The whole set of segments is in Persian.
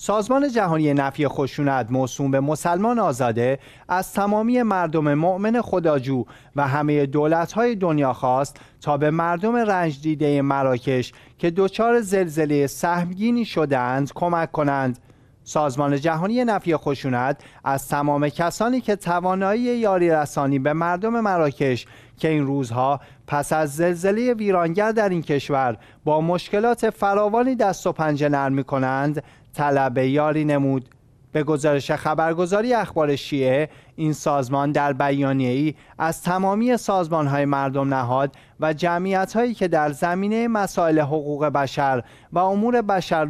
سازمان جهانی نفی خشونت موسوم به مسلمان آزاده از تمامی مردم مؤمن خداجو و همه دولت‌های دنیا خواست تا به مردم رنج دیده مراکش که دچار زلزله سهمگینی شدند کمک کنند سازمان جهانی نفی خشونت از تمام کسانی که توانایی یاری رسانی به مردم مراکش که این روزها پس از زلزله ویرانگر در این کشور با مشکلات فراوانی دست و پنجه نرم می کنند طلب یاری نمود به گزارش خبرگزاری اخبار شیعه این سازمان در ای از تمامی سازمانهای مردم نهاد و جمعیت‌هایی که در زمینه مسائل حقوق بشر و امور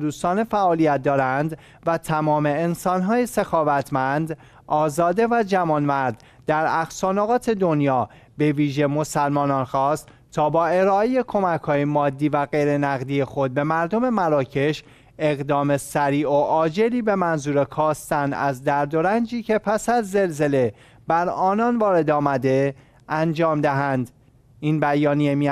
دوستان فعالیت دارند و تمام انسان‌های سخاوتمند، آزاده و جمانمرد در اقصانقات دنیا به ویژه مسلمانان خواست تا با ارائه کمک های مادی و غیر نقدی خود به مردم مراکش اقدام سریع و عاجلی به منظور کاستن از درد و رنجی که پس از زلزله بر آنان وارد آمده انجام دهند این بیانیه می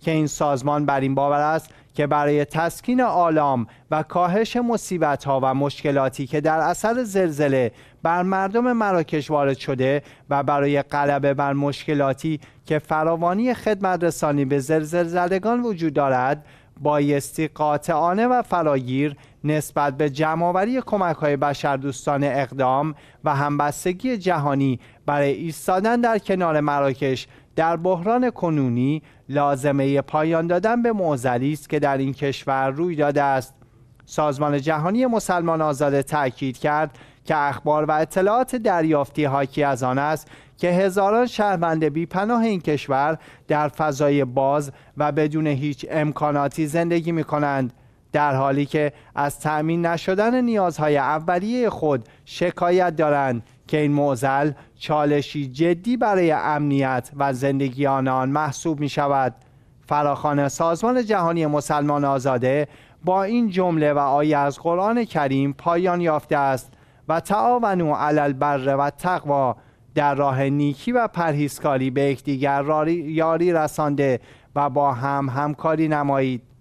که این سازمان بر این باور است که برای تسکین آلام و کاهش مصیبت ها و مشکلاتی که در اثر زلزله بر مردم مراکش وارد شده و برای غلبه بر مشکلاتی که فراوانی خدمت رسانی به زدگان وجود دارد بایستی قاطعانه و فراگیر نسبت به جمعآوری کمک های بشردوستان اقدام و همبستگی جهانی برای ایستادن در کنار مراکش در بحران کنونی لازمه پایان دادن به معزلی است که در این کشور روی داده است سازمان جهانی مسلمان آزاده تاکید کرد که اخبار و اطلاعات دریافتی حاکی از آن است که هزاران شهروند بی پناه این کشور در فضای باز و بدون هیچ امکاناتی زندگی می کنند در حالی که از تأمین نشدن نیازهای اولیه خود شکایت دارند که این معضل چالشی جدی برای امنیت و زندگی آنان محسوب می شود فراخان سازمان جهانی مسلمان آزاده با این جمله و آیه از قرآن کریم پایان یافته است و تعاونو علی البر و تقوا در راه نیکی و پرهیزکاری به یکدیگر یاری رسانده و با هم همکاری نمایید